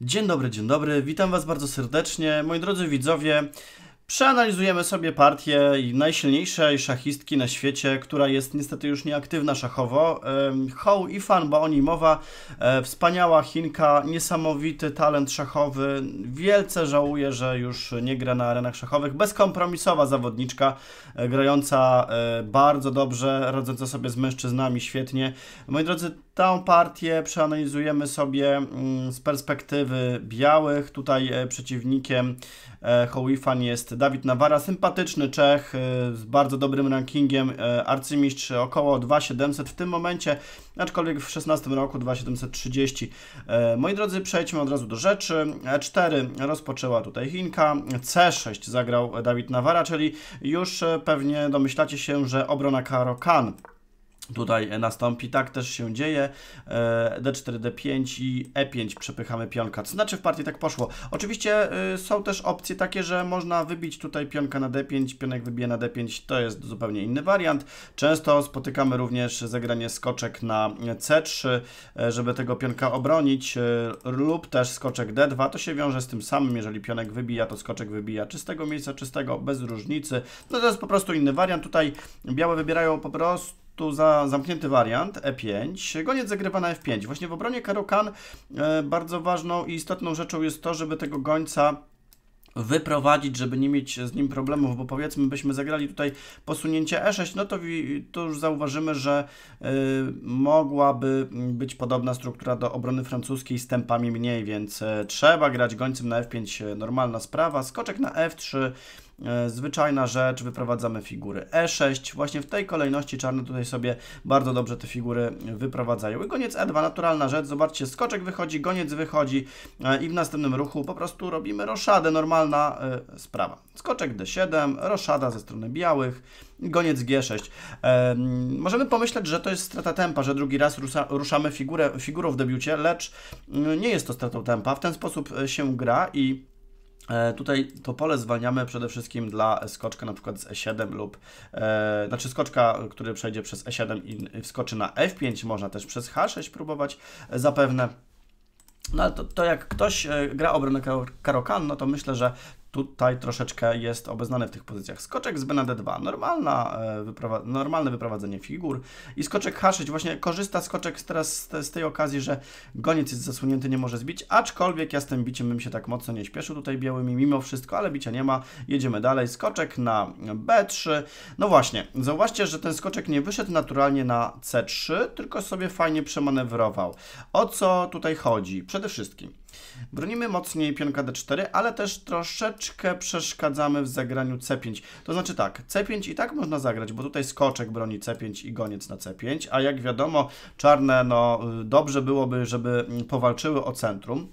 Dzień dobry, dzień dobry, witam Was bardzo serdecznie. Moi drodzy widzowie, przeanalizujemy sobie partię najsilniejszej szachistki na świecie, która jest niestety już nieaktywna szachowo. Hou Ifan, bo o niej mowa. E, wspaniała Chinka, niesamowity talent szachowy. Wielce żałuję, że już nie gra na arenach szachowych. Bezkompromisowa zawodniczka, e, grająca e, bardzo dobrze, radząca sobie z mężczyznami świetnie. Moi drodzy, Tę partię przeanalizujemy sobie mm, z perspektywy białych. Tutaj e, przeciwnikiem e, Hołifan jest Dawid Nawara, sympatyczny Czech e, z bardzo dobrym rankingiem, arcymistrz około 2700 w tym momencie, aczkolwiek w 16 roku 2730. Moi drodzy, przejdźmy od razu do rzeczy. E4 rozpoczęła tutaj Chinka, C6 zagrał Dawid Nawara, czyli już pewnie domyślacie się, że obrona Karo Khan tutaj nastąpi. Tak też się dzieje. D4, e, D5 i E5 przepychamy pionka. To znaczy w partii tak poszło. Oczywiście y, są też opcje takie, że można wybić tutaj pionka na D5, pionek wybije na D5. To jest zupełnie inny wariant. Często spotykamy również zagranie skoczek na C3, e, żeby tego pionka obronić e, lub też skoczek D2. To się wiąże z tym samym. Jeżeli pionek wybija, to skoczek wybija czystego miejsca, czystego, bez różnicy. No to jest po prostu inny wariant. Tutaj białe wybierają po prostu tu za zamknięty wariant E5. Goniec zagrywa na F5. Właśnie w obronie Karokan e, bardzo ważną i istotną rzeczą jest to, żeby tego gońca wyprowadzić, żeby nie mieć z nim problemów, bo powiedzmy byśmy zagrali tutaj posunięcie E6, no to, to już zauważymy, że y, mogłaby być podobna struktura do obrony francuskiej z tempami mniej, więc e, trzeba grać gońcem na F5, normalna sprawa, skoczek na F3, E, zwyczajna rzecz, wyprowadzamy figury E6. Właśnie w tej kolejności czarne tutaj sobie bardzo dobrze te figury wyprowadzają. I goniec E2, naturalna rzecz, zobaczcie, skoczek wychodzi, goniec wychodzi e, i w następnym ruchu po prostu robimy roszadę, normalna e, sprawa. Skoczek D7, roszada ze strony białych, goniec G6. Mm, możemy pomyśleć, że to jest strata tempa, że drugi raz ruszamy figurę, figurą w debiucie, lecz mm, nie jest to stratą tempa. W ten sposób się gra i E, tutaj to pole zwalniamy przede wszystkim dla skoczka na przykład z E7 lub, e, znaczy skoczka, który przejdzie przez E7 i wskoczy na F5, można też przez H6 próbować e, zapewne. No ale to, to, jak ktoś e, gra obronę karokan, no to myślę, że tutaj troszeczkę jest obeznany w tych pozycjach. Skoczek z Bena D2, normalna, e, wyprowa normalne wyprowadzenie figur i skoczek H6, właśnie korzysta skoczek teraz z, z, tej okazji, że goniec jest zasunięty, nie może zbić, aczkolwiek ja z tym biciem bym się tak mocno nie śpieszył tutaj białymi mimo wszystko, ale bicia nie ma, jedziemy dalej, skoczek na B3, no właśnie, zauważcie, że ten skoczek nie wyszedł naturalnie na C3, tylko sobie fajnie przemanewrował. O co tutaj chodzi? Przede wszystkim Bronimy mocniej pionka d4, ale też troszeczkę przeszkadzamy w zagraniu c5. To znaczy tak, c5 i tak można zagrać, bo tutaj skoczek broni c5 i goniec na c5, a jak wiadomo, czarne, no y, dobrze byłoby, żeby mm, powalczyły o centrum.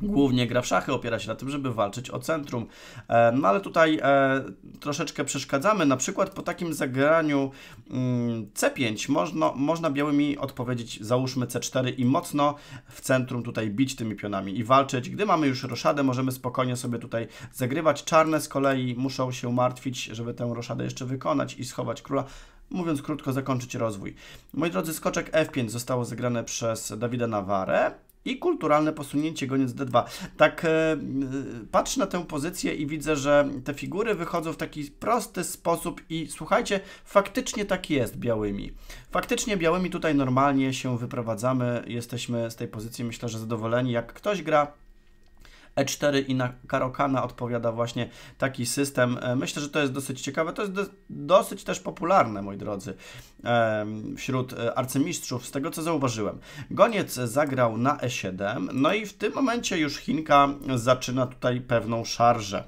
Głównie gra w szachy opiera się na tym, żeby walczyć o centrum. E, no ale tutaj e, troszeczkę przeszkadzamy. Na przykład po takim zagraniu mm, C5 można, można białymi odpowiedzieć załóżmy C4 i mocno w centrum tutaj bić tymi pionami i walczyć. Gdy mamy już roszadę możemy spokojnie sobie tutaj zagrywać. Czarne z kolei muszą się martwić, żeby tę roszadę jeszcze wykonać i schować króla mówiąc krótko, zakończyć rozwój. Moi drodzy, skoczek F5 zostało zagrane przez Dawida Nawarę i kulturalne posunięcie goniąc D2. Tak e, patrzę na tę pozycję i widzę, że te figury wychodzą w taki prosty sposób i słuchajcie, faktycznie tak jest białymi. Faktycznie białymi tutaj normalnie się wyprowadzamy, jesteśmy z tej pozycji myślę, że zadowoleni. Jak ktoś gra E4 i na Karokana odpowiada właśnie taki system. E, myślę, że to jest dosyć ciekawe. To jest dosyć też popularne, moi drodzy, wśród e, arcymistrzów, z tego co zauważyłem. Goniec zagrał na E7, no i w tym momencie już Chinka zaczyna tutaj pewną szarżę.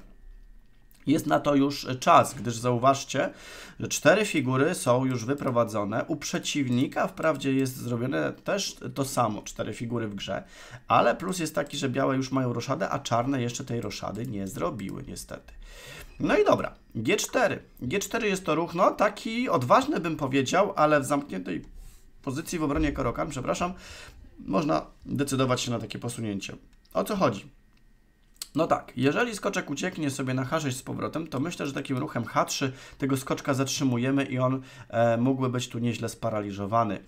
Jest na to już czas, gdyż zauważcie, że cztery figury są już wyprowadzone. U przeciwnika wprawdzie jest zrobione też to samo, cztery figury w grze, ale plus jest taki, że białe już mają roszadę, a czarne jeszcze tej roszady nie zrobiły niestety. No i dobra, G4. G4 jest to ruch, no taki odważny bym powiedział, ale w zamkniętej pozycji w obronie Korokan, przepraszam, można decydować się na takie posunięcie. O co chodzi? No tak, jeżeli skoczek ucieknie sobie na H6 z powrotem, to myślę, że takim ruchem H3 tego skoczka zatrzymujemy i on e, mógłby być tu nieźle sparaliżowany.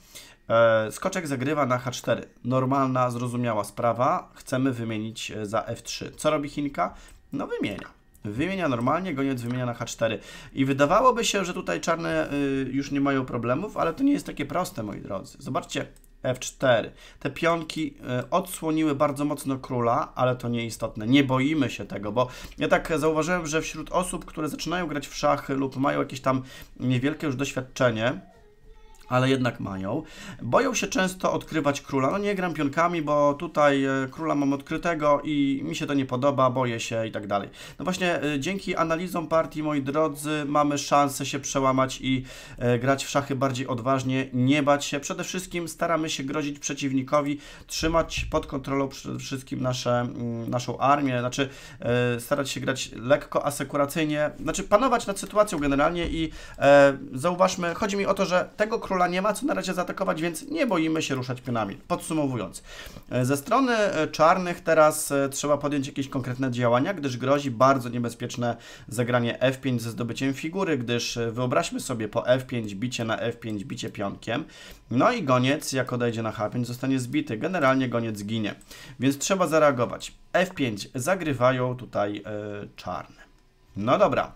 E, skoczek zagrywa na H4. Normalna, zrozumiała sprawa. Chcemy wymienić e, za F3. Co robi Chinka? No wymienia. Wymienia normalnie, goniec wymienia na H4. I wydawałoby się, że tutaj czarne y, już nie mają problemów, ale to nie jest takie proste, moi drodzy. Zobaczcie, f4. Te pionki e, odsłoniły bardzo mocno króla, ale to nieistotne. Nie boimy się tego, bo ja tak zauważyłem, że wśród osób, które zaczynają grać w szachy lub mają jakieś tam niewielkie już doświadczenie, ale jednak mają. Boją się często odkrywać króla. No nie gram pionkami, bo tutaj e, króla mam odkrytego i mi się to nie podoba, boję się i tak dalej. No właśnie e, dzięki analizom partii, moi drodzy, mamy szansę się przełamać i e, grać w szachy bardziej odważnie, nie bać się. Przede wszystkim staramy się grozić przeciwnikowi, trzymać pod kontrolą przede wszystkim nasze, mm, naszą armię, znaczy starać się grać lekko, asekuracyjnie, znaczy panować nad sytuacją generalnie i zauważmy, chodzi mi o to, że tego króla króla nie ma co na razie zaatakować, więc nie boimy się ruszać pionami. Podsumowując, e, ze strony e, czarnych teraz e, trzeba podjąć jakieś konkretne działania, gdyż grozi bardzo niebezpieczne zagranie F5 ze zdobyciem figury, gdyż wyobraźmy sobie po F5 bicie na F5, bicie pionkiem, no i goniec jak odejdzie na H5 zostanie zbity, generalnie goniec ginie, więc trzeba zareagować. F5 zagrywają tutaj yy, czarne. No dobra,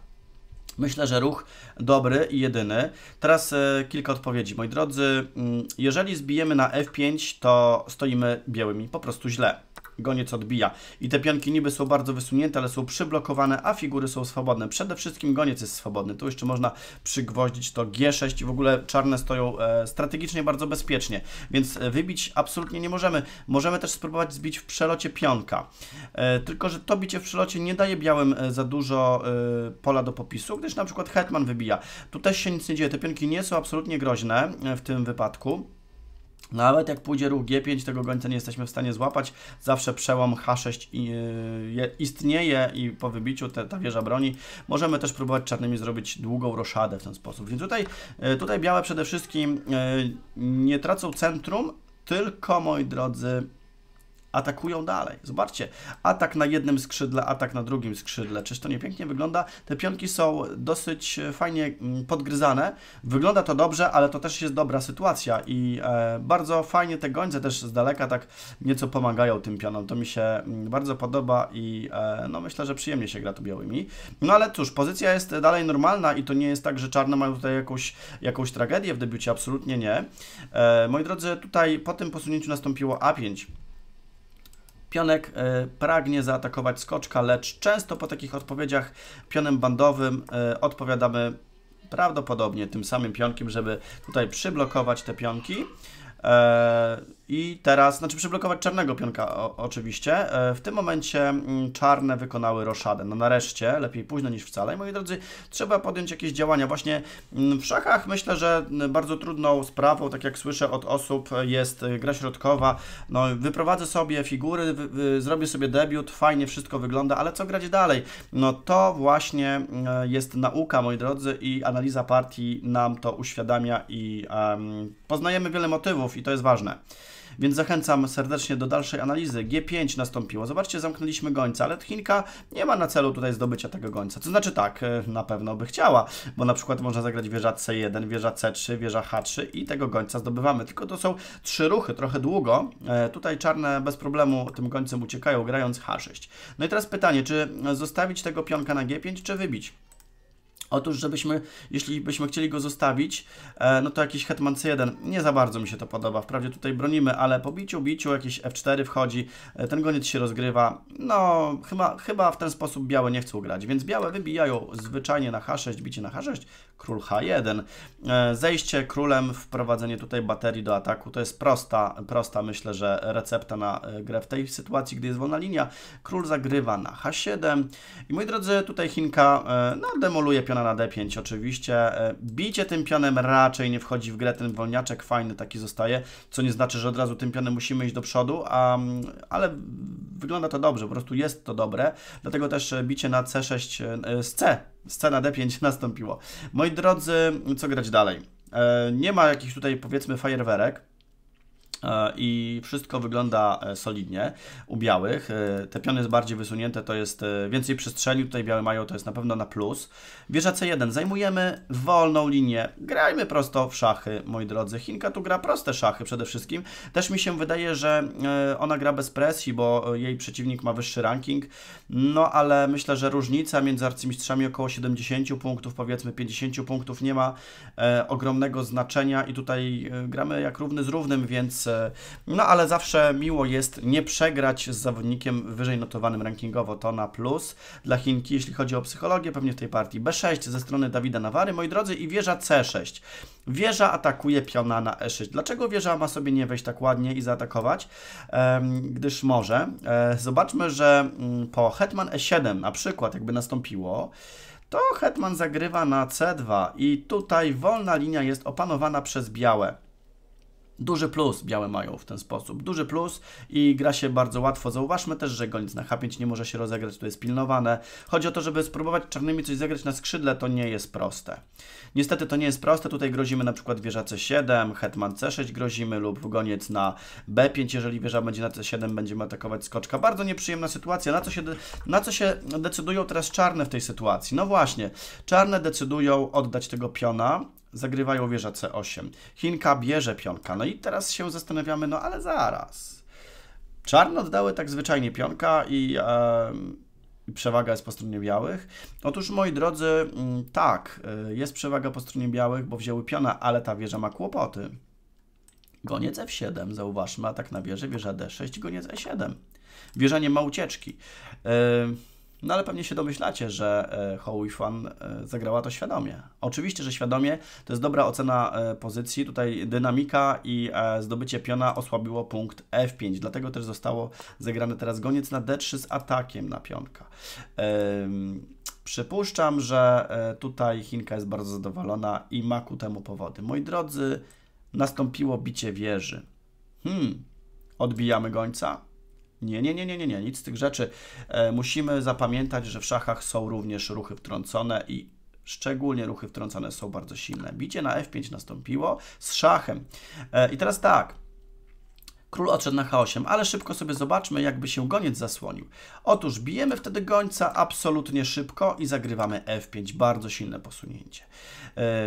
Myślę, że ruch dobry i jedyny. Teraz e, kilka odpowiedzi, moi drodzy. Mm, jeżeli zbijemy na F5, to stoimy białymi, po prostu źle goniec odbija. I te pionki niby są bardzo wysunięte, ale są przyblokowane, a figury są swobodne. Przede wszystkim goniec jest swobodny. Tu jeszcze można przygwoździć to G6 i w ogóle czarne stoją e, strategicznie bardzo bezpiecznie, więc e, wybić absolutnie nie możemy. Możemy też spróbować zbić w przelocie pionka. E, tylko, że to bicie w przelocie nie daje białym e, za dużo e, pola do popisu, gdyż na przykład hetman wybija. Tu też się nic nie dzieje. Te pionki nie są absolutnie groźne e, w tym wypadku. Nawet jak pójdzie ruch G5, tego gońca nie jesteśmy w stanie złapać. Zawsze przełom H6 e, istnieje i po wybiciu te, ta wieża broni możemy też próbować czarnymi zrobić długą roszadę w ten sposób. Więc tutaj, e, tutaj białe przede wszystkim e, nie tracą centrum, tylko moi drodzy atakują dalej. Zobaczcie, atak na jednym skrzydle, atak na drugim skrzydle. Czyż to nie pięknie wygląda? Te pionki są dosyć e, fajnie mm, podgryzane. Wygląda to dobrze, ale to też jest dobra sytuacja i e, bardzo fajnie te gońce też z daleka tak nieco pomagają tym pionom. To mi się mm, bardzo podoba i e, no myślę, że przyjemnie się gra tu białymi. No ale cóż, pozycja jest dalej normalna i to nie jest tak, że czarne mają tutaj jakąś, jakąś tragedię w debiucie. Absolutnie nie. Moi drodzy, tutaj po tym posunięciu nastąpiło A5. Pionek e, pragnie zaatakować skoczka, lecz często po takich odpowiedziach pionem bandowym e, odpowiadamy prawdopodobnie tym samym pionkiem, żeby tutaj przyblokować te pionki. E, I teraz, znaczy przyblokować czarnego pionka o, oczywiście. E, w tym momencie mm, czarne wykonały roszadę. No nareszcie, lepiej późno niż wcale. I moi drodzy, trzeba podjąć jakieś działania. Właśnie mm, w szachach myślę, że mm, bardzo trudną sprawą, tak jak słyszę od osób, jest y, gra środkowa. No wyprowadzę sobie figury, zrobię sobie debiut, fajnie wszystko wygląda, ale co grać dalej? No to właśnie y, jest nauka, moi drodzy, i analiza partii nam to uświadamia i um, poznajemy wiele motywów i to jest ważne. Więc zachęcam serdecznie do dalszej analizy. G5 nastąpiło. Zobaczcie, zamknęliśmy gońca, ale Chinka nie ma na celu tutaj zdobycia tego gońca. To znaczy tak, e, na pewno by chciała, bo na przykład można zagrać wieża C1, wieża C3, wieża H3 i tego gońca zdobywamy. Tylko to są trzy ruchy, trochę długo. E, tutaj czarne bez problemu tym gońcem uciekają, grając H6. No i teraz pytanie, czy zostawić tego pionka na G5, czy wybić? Otóż, żebyśmy, jeśli byśmy chcieli go zostawić, e, no to jakiś hetman c1, nie za bardzo mi się to podoba, wprawdzie tutaj bronimy, ale po biciu, biciu, jakiś f4 wchodzi, e, ten goniec się rozgrywa, no chyba, chyba w ten sposób białe nie chcą grać, więc białe wybijają zwyczajnie na h6, bicie na h6, król h1, e, zejście królem, wprowadzenie tutaj baterii do ataku, to jest prosta, prosta myślę, że recepta na e, grę w tej sytuacji, gdy jest wolna linia, król zagrywa na h7 i moi drodzy, tutaj Chinka, e, no demoluje pionę piona na D5 oczywiście. E, bicie tym pionem raczej nie wchodzi w grę, ten wolniaczek fajny taki zostaje, co nie znaczy, że od razu tym pionem musimy iść do przodu, a, ale wygląda to dobrze, po prostu jest to dobre, dlatego też e, bicie na C6 e, z C, z C na D5 nastąpiło. Moi drodzy, co grać dalej? Nie ma jakichś tutaj powiedzmy fajerwerek, E, i wszystko wygląda e, solidnie u białych. E, te piony jest bardziej wysunięte, to jest więcej przestrzeni, tutaj białe mają, to jest na pewno na plus. Wieża C1, zajmujemy wolną linię, grajmy prosto w szachy, moi drodzy. Chinka tu gra proste szachy przede wszystkim. Też mi się wydaje, że ona gra bez presji, bo jej przeciwnik ma wyższy ranking, no ale myślę, że różnica między arcymistrzami około 70 punktów, powiedzmy 50 punktów nie ma ogromnego znaczenia i tutaj gramy jak równy z równym, więc E, no ale zawsze miło jest nie przegrać z zawodnikiem wyżej notowanym rankingowo, to na plus dla Chinki, jeśli chodzi o psychologię, pewnie w tej partii B6 ze strony Dawida Nawary, moi drodzy, i wieża C6. Wieża atakuje piona na E6. Dlaczego wieża ma sobie nie wejść tak ładnie i zaatakować? gdyż może. E, zobaczmy, że mm, po hetman E7 na przykład, jakby nastąpiło, to hetman zagrywa na C2 i tutaj wolna linia jest opanowana przez białe. Duży plus białe mają w ten sposób. Duży plus i gra się bardzo łatwo. Zauważmy też, że goniec na H5 nie może się rozegrać, to jest pilnowane. Chodzi o to, żeby spróbować czarnymi coś zagrać na skrzydle, to nie jest proste. Niestety to nie jest proste, tutaj grozimy na przykład wieża C7, hetman C6 grozimy lub goniec na B5, jeżeli wieża będzie na C7, będziemy atakować skoczka. Bardzo nieprzyjemna sytuacja. Na co się, na co się decydują teraz czarne w tej sytuacji? No właśnie, czarne decydują oddać tego piona, Zagrywają wieża C8. Chinka bierze pionka. No i teraz się zastanawiamy, no ale zaraz. Czarne oddały tak zwyczajnie pionka i e, przewaga jest po stronie białych. Otóż, moi drodzy, mm, tak, y, jest przewaga po stronie białych, bo wzięły piona, ale ta wieża ma kłopoty. Goniec F7, zauważmy, atak na wieżę, wieża D6, goniec E7. Wieża nie ma ucieczki. E, no ale pewnie się domyślacie, że e, Howie Fan e, zagrała to świadomie. Oczywiście, że świadomie to jest dobra ocena e, pozycji. Tutaj dynamika i zdobycie piona osłabiło punkt F5, dlatego też zostało zagrane teraz goniec na D3 z atakiem na pionka. Przypuszczam, że tutaj Chinka jest bardzo zadowolona i ma ku temu powody. Moi drodzy, nastąpiło bicie wieży. Hmm, odbijamy gońca. Nie, nie, nie, nie, nie, nie, nic z tych rzeczy. E, musimy zapamiętać, że w szachach są również ruchy wtrącone i szczególnie ruchy wtrącone są bardzo silne. Bicie na F5 nastąpiło z szachem. E, I teraz tak, Król odszedł na H8, ale szybko sobie zobaczmy, jakby się goniec zasłonił. Otóż bijemy wtedy gońca absolutnie szybko i zagrywamy F5. Bardzo silne posunięcie.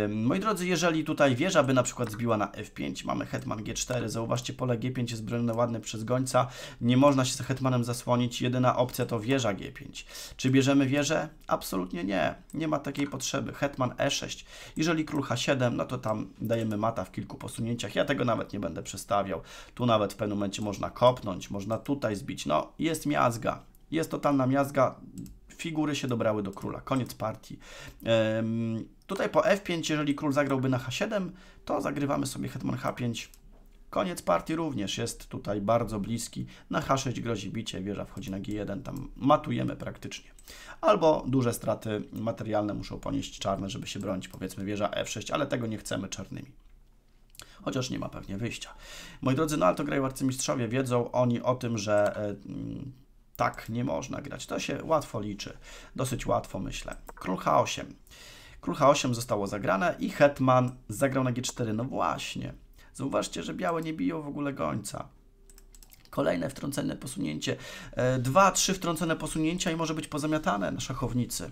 Moi drodzy, jeżeli tutaj wieża by na przykład zbiła na F5, mamy hetman G4, zauważcie, pole G5 jest bronione ładne przez gońca, nie można się z hetmanem zasłonić, jedyna opcja to wieża G5. Czy bierzemy wieżę? Absolutnie nie, nie ma takiej potrzeby. Hetman E6, jeżeli król H7, no to tam dajemy mata w kilku posunięciach, ja tego nawet nie będę przestawiał, tu nawet pewnym momencie można kopnąć, można tutaj zbić. No, jest miazga. Jest totalna miazga. Figury się dobrały do króla. Koniec partii. tutaj po f5, jeżeli król zagrałby na h7, to zagrywamy sobie hetman h5. Koniec partii również jest tutaj bardzo bliski. Na H6 grozi bicie, wieża wchodzi na G1, tam matujemy praktycznie. Albo duże straty materialne muszą ponieść czarne, żeby się bronić, powiedzmy wieża F6, ale tego nie chcemy czarnymi chociaż nie ma pewnie wyjścia. Moi drodzy, no ale to grają arcymistrzowie, wiedzą oni o tym, że e, tak nie można grać. To się łatwo liczy, dosyć łatwo myślę. Król H8. Król H8 zostało zagrane i Hetman zagrał na G4. No właśnie, zauważcie, że białe nie biją w ogóle gońca kolejne wtrącone posunięcie, e, dwa, trzy wtrącone posunięcia i może być pozamiatane na szachownicy.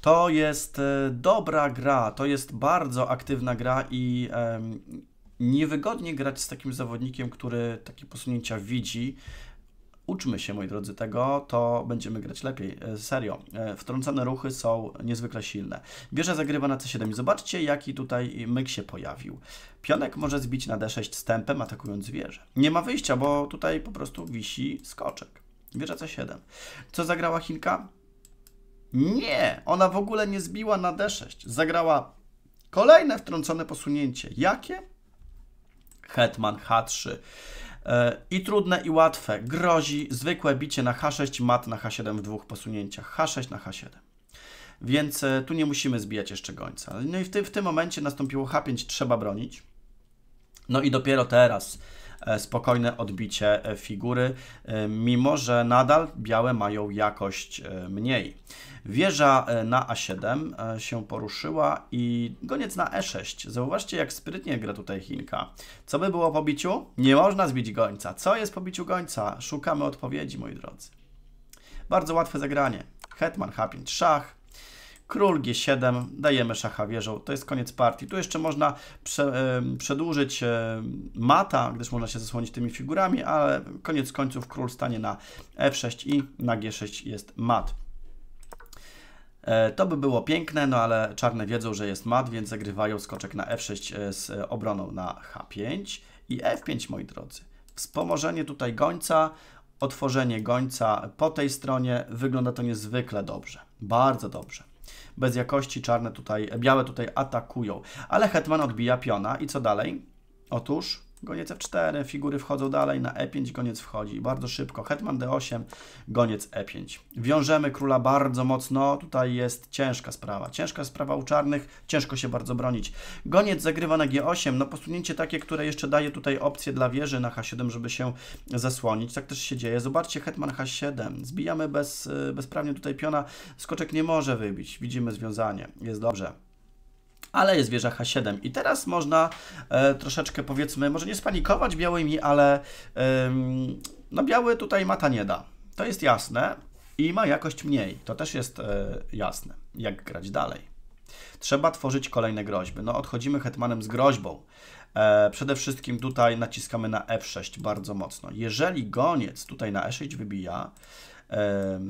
To jest e, dobra gra, to jest bardzo aktywna gra i, niewygodnie grać z takim zawodnikiem, który takie posunięcia widzi. Uczmy się, moi drodzy, tego, to będziemy grać lepiej. E, serio, e, wtrącane ruchy są niezwykle silne. Bierze zagrywa na C7 zobaczcie, jaki tutaj myk się pojawił. Pionek może zbić na D6 tempem, atakując wieżę. Nie ma wyjścia, bo tutaj po prostu wisi skoczek. Wieża C7. Co zagrała Chinka? Nie! Ona w ogóle nie zbiła na D6. Zagrała kolejne wtrącone posunięcie. Jakie? hetman h3. E, I trudne i łatwe. Grozi zwykłe bicie na h6, mat na h7 w dwóch posunięciach. h6 na h7. Więc e, tu nie musimy zbijać jeszcze gońca. No i w tym, w tym momencie nastąpiło h5, trzeba bronić. No i dopiero teraz E, spokojne odbicie e, figury, e, mimo że nadal białe mają jakość mniej. Wieża na A7 się poruszyła i goniec na E6. Zauważcie, jak sprytnie gra tutaj Chinka. Co by było po biciu? Nie można zbić gońca. Co jest po biciu gońca? Szukamy odpowiedzi, moi drodzy. Bardzo łatwe zagranie. Hetman, H5, szach, Król G7, dajemy szacha wieżą. To jest koniec partii. Tu jeszcze można prze, e, przedłużyć e, mata, gdyż można się zasłonić tymi figurami, ale koniec końców król stanie na F6 i na G6 jest mat. E, to by było piękne, no ale czarne wiedzą, że jest mat, więc zagrywają skoczek na F6 z obroną na H5 i F5, moi drodzy. Wspomożenie tutaj gońca, otworzenie gońca po tej stronie. Wygląda to niezwykle dobrze, bardzo dobrze bez jakości, czarne tutaj, białe tutaj atakują. Ale hetman odbija piona i co dalej? Otóż Goniec F4, figury wchodzą dalej, na E5 goniec wchodzi. Bardzo szybko, hetman D8, goniec E5. Wiążemy króla bardzo mocno, tutaj jest ciężka sprawa. Ciężka sprawa u czarnych, ciężko się bardzo bronić. Goniec zagrywa na G8, no posunięcie takie, które jeszcze daje tutaj opcję dla wieży na H7, żeby się zasłonić. Tak też się dzieje. Zobaczcie, hetman H7. Zbijamy bez, y, bezprawnie tutaj piona, skoczek nie może wybić. Widzimy związanie, jest dobrze ale jest wieża H7 i teraz można e, troszeczkę powiedzmy, może nie spanikować białymi, ale e, no biały tutaj mata nie da. To jest jasne i ma jakość mniej. To też jest e, jasne, jak grać dalej. Trzeba tworzyć kolejne groźby. No odchodzimy hetmanem z groźbą. E, przede wszystkim tutaj naciskamy na F6 bardzo mocno. Jeżeli goniec tutaj na E6 wybija,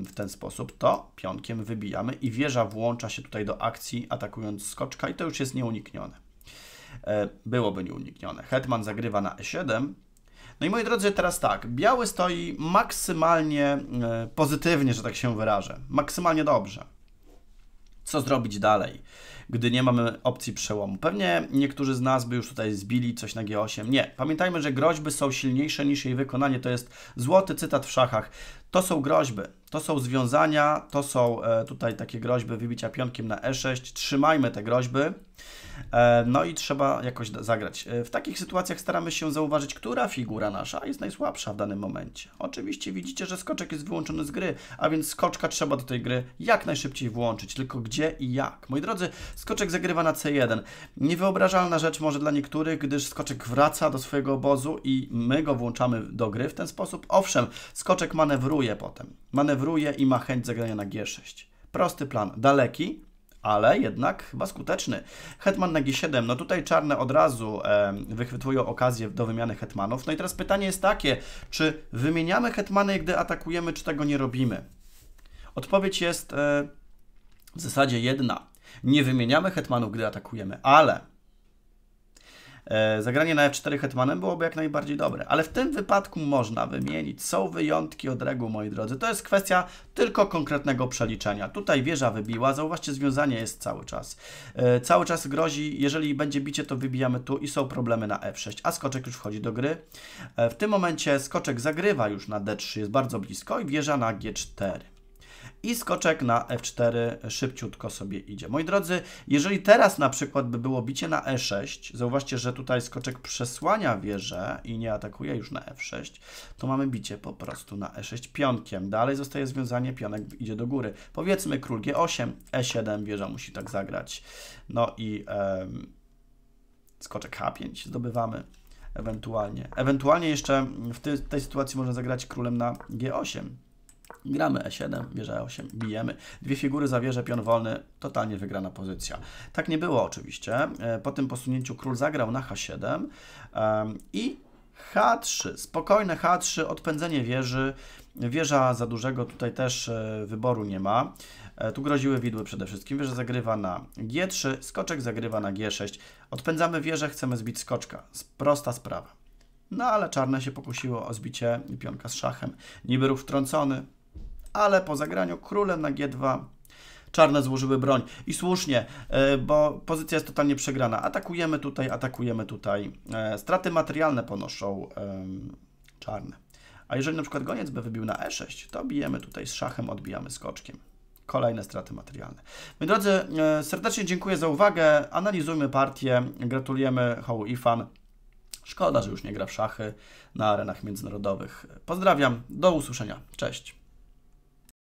w ten sposób, to pionkiem wybijamy i wieża włącza się tutaj do akcji, atakując skoczka i to już jest nieuniknione. E, byłoby nieuniknione. Hetman zagrywa na e7, no i moi drodzy, teraz tak, biały stoi maksymalnie e, pozytywnie, że tak się wyrażę, maksymalnie dobrze. Co zrobić dalej? gdy nie mamy opcji przełomu. Pewnie niektórzy z nas by już tutaj zbili coś na G8. Nie, pamiętajmy, że groźby są silniejsze niż jej wykonanie. To jest złoty cytat w szachach. To są groźby, to są związania, to są e, tutaj takie groźby wybicia pionkiem na E6. Trzymajmy te groźby. E, no i trzeba jakoś zagrać. E, w takich sytuacjach staramy się zauważyć, która figura nasza jest najsłabsza w danym momencie. Oczywiście widzicie, że skoczek jest wyłączony z gry, a więc skoczka trzeba do tej gry jak najszybciej włączyć. Tylko gdzie i jak? Moi drodzy, Skoczek zagrywa na C1. Niewyobrażalna rzecz może dla niektórych, gdyż skoczek wraca do swojego obozu i my go włączamy do gry w ten sposób. Owszem, skoczek manewruje potem. Manewruje i ma chęć zagrania na G6. Prosty plan, daleki, ale jednak chyba skuteczny. Hetman na G7, no tutaj czarne od razu e, wychwytują okazję do wymiany hetmanów. No i teraz pytanie jest takie, czy wymieniamy hetmany, gdy atakujemy, czy tego nie robimy? Odpowiedź jest e, w zasadzie jedna. Nie wymieniamy hetmanów, gdy atakujemy, ale e, zagranie na F4 hetmanem byłoby jak najbardziej dobre. Ale w tym wypadku można wymienić. Są wyjątki od reguł, moi drodzy. To jest kwestia tylko konkretnego przeliczenia. Tutaj wieża wybiła. Zauważcie, związanie jest cały czas. E, cały czas grozi, jeżeli będzie bicie, to wybijamy tu i są problemy na F6. A skoczek już wchodzi do gry. E, w tym momencie skoczek zagrywa już na D3, jest bardzo blisko i wieża na G4 i skoczek na f4 szybciutko sobie idzie. Moi drodzy, jeżeli teraz na przykład by było bicie na e6, zauważcie, że tutaj skoczek przesłania wieżę i nie atakuje już na f6, to mamy bicie po prostu na e6 pionkiem. Dalej zostaje związanie, pionek idzie do góry. Powiedzmy król g8, e7, wieża musi tak zagrać. No i skoczek h5 zdobywamy ewentualnie. Ewentualnie jeszcze w tej sytuacji można zagrać królem na g8. Gramy E7, wieża E8, bijemy. Dwie figury za wieżę, pion wolny, totalnie wygrana pozycja. Tak nie było oczywiście. E, po tym posunięciu król zagrał na H7 i H3, spokojne H3, odpędzenie wieży. Wieża za dużego tutaj też e, wyboru nie ma. E, tu groziły widły przede wszystkim. Wieża zagrywa na G3, skoczek zagrywa na G6. Odpędzamy wieżę, chcemy zbić skoczka. Prosta sprawa. No ale czarne się pokusiło o zbicie pionka z szachem. Niby ruch wtrącony, ale po zagraniu królem na G2 czarne złożyły broń. I słusznie, e, bo pozycja jest totalnie przegrana. Atakujemy tutaj, atakujemy tutaj. E, straty materialne ponoszą czarne. A jeżeli na przykład goniec by wybił na E6, to bijemy tutaj z szachem, odbijamy skoczkiem. Kolejne straty materialne. My drodzy, e, serdecznie dziękuję za uwagę. Analizujmy partię. Gratulujemy Hołu Ifan. Szkoda, że już nie gra w szachy na arenach międzynarodowych. Pozdrawiam, do usłyszenia. Cześć.